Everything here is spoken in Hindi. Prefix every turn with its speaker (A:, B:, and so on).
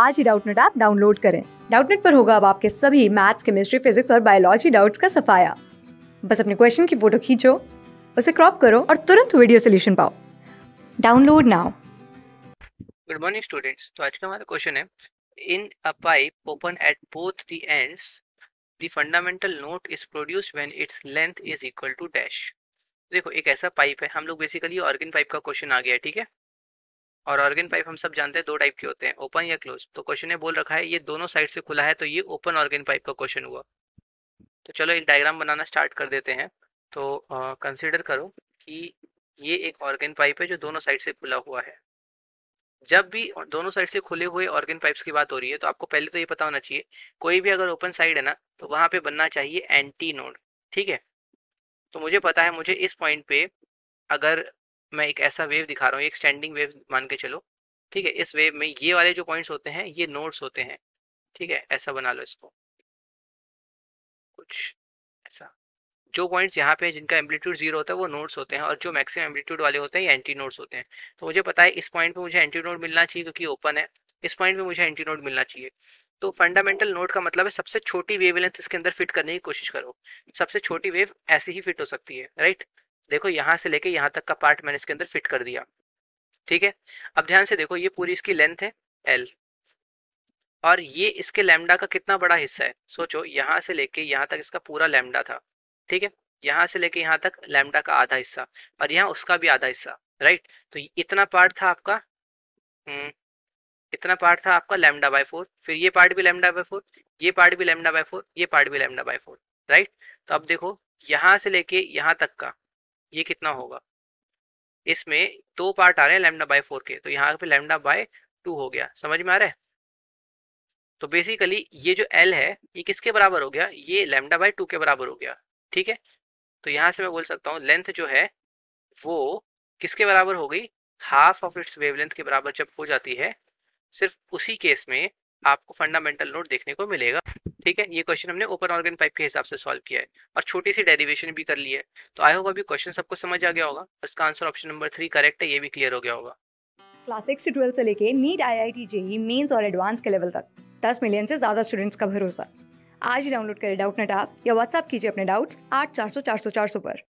A: आज ही डाउटनेट ऐप डाउनलोड करें डाउटनेट पर होगा अब आपके सभी मैथ्स केमिस्ट्री फिजिक्स और बायोलॉजी डाउट्स का सफाया बस अपने क्वेश्चन की फोटो खींचो उसे क्रॉप करो और तुरंत वीडियो सोल्यूशन पाओ download now
B: good morning students तो आज का हमारा क्वेश्चन है in a pipe open at both the ends the fundamental note is produced when its length is equal to dash देखो एक ऐसा पाइप है हम लोग बेसिकली ऑर्गन पाइप का क्वेश्चन आ गया ठीक है और ऑर्गेन पाइप हम सब जानते हैं दो टाइप के होते हैं ओपन या क्लोज तो क्वेश्चन ने बोल रखा है ये दोनों साइड से खुला है तो ये ओपन ऑर्गेन पाइप का क्वेश्चन हुआ तो चलो एक डायग्राम बनाना स्टार्ट कर देते हैं तो कंसिडर करो कि ये एक ऑर्गेन पाइप है जो दोनों साइड से खुला हुआ है जब भी दोनों साइड से खुले हुए ऑर्गेन पाइप्स की बात हो रही है तो आपको पहले तो ये पता होना चाहिए कोई भी अगर ओपन साइड है ना तो वहां पे बनना चाहिए एंटी नोड ठीक है तो मुझे पता है मुझे इस पॉइंट पे अगर मैं एक ऐसा वेव दिखा रहा हूँ एक स्टैंडिंग वेव मान के चलो ठीक है इस वेव में ये वाले जो पॉइंट्स होते हैं ये नोड्स होते हैं ठीक है ऐसा बना लो इसको कुछ ऐसा जो पॉइंट्स यहाँ पे जिनका एम्पलीट्यूड जीरो होता है वो नोड्स होते हैं और जो मैक्सिमम एम्पलीट्यूड वाले होते हैं ये एंटी नोड्स होते हैं तो मुझे पता है इस पॉइंट पे मुझे एंटी नोड मिलना चाहिए क्योंकि ओपन है इस पॉइंट पे मुझे एंटी नोड मिलना चाहिए तो फंडामेंटल नोड का मतलब है सबसे छोटी वेव लेंथ इसके अंदर फिट करने की कोशिश करो सबसे छोटी वेव ऐसी ही फिट हो सकती है राइट देखो यहाँ से लेके यहाँ तक का पार्ट मैंने इसके अंदर फिट कर दिया ठीक है अब ध्यान से देखो ये पूरी इसकी लेंथ है एल और ये इसके लेमडा का कितना बड़ा हिस्सा है सोचो यहाँ से लेके यहाँ तक इसका पूरा लेमडा था ठीक है यहाँ से लेके यहाँ तक लेमडा का आधा हिस्सा और यहाँ उसका भी आधा हिस्सा राइट तो इतना पार्ट था आपका हम्म, इतना पार्ट था आपका लेमडा बाय फोर फिर ये पार्ट भी लेमडा बाय फोर ये पार्ट भी लेमडा बाय फोर ये पार्ट भी लेमडा बाय फोर राइट तो अब देखो यहाँ से लेके यहाँ तक का ये कितना होगा इसमें दो पार्ट आ रहे हैं लेमडा बाय फोर के तो यहाँ पे लेमडा बाय टू हो गया समझ में आ रहा है तो बेसिकली ये जो एल है ये किसके बराबर हो गया ये लेमडा बाय टू के बराबर हो गया ठीक है तो यहाँ से मैं बोल सकता हूँ लेंथ जो है वो किसके बराबर हो गई हाफ ऑफ इट्स वेवलेंथ के बराबर जब हो जाती है सिर्फ उसी केस में आपको फंडामेंटल नोट देखने को मिलेगा ठीक है ये क्वेश्चन हमने ओपन ऑर्गन पाइप के हिसाब से सॉल्व किया है और छोटी सी डेरिवेशन भी कर ली है तो आई होप अभी क्वेश्चन सबको समझ आ गया होगा इसका answer option number three correct है ये भी क्लियर हो गया होगा
A: क्लास सिक्स से ट्वेल्थ से लेके NEET IIT JEE mains और एडवांस के लेवल तक दस मिलियन से ज्यादा स्टूडेंट्स का भरोसा आज ही डाउनलोड करें डाउट नेट आप या व्हाट्सअप कीजिए अपने डाउट्स आठ चार सौ चार सौ चार सौ पर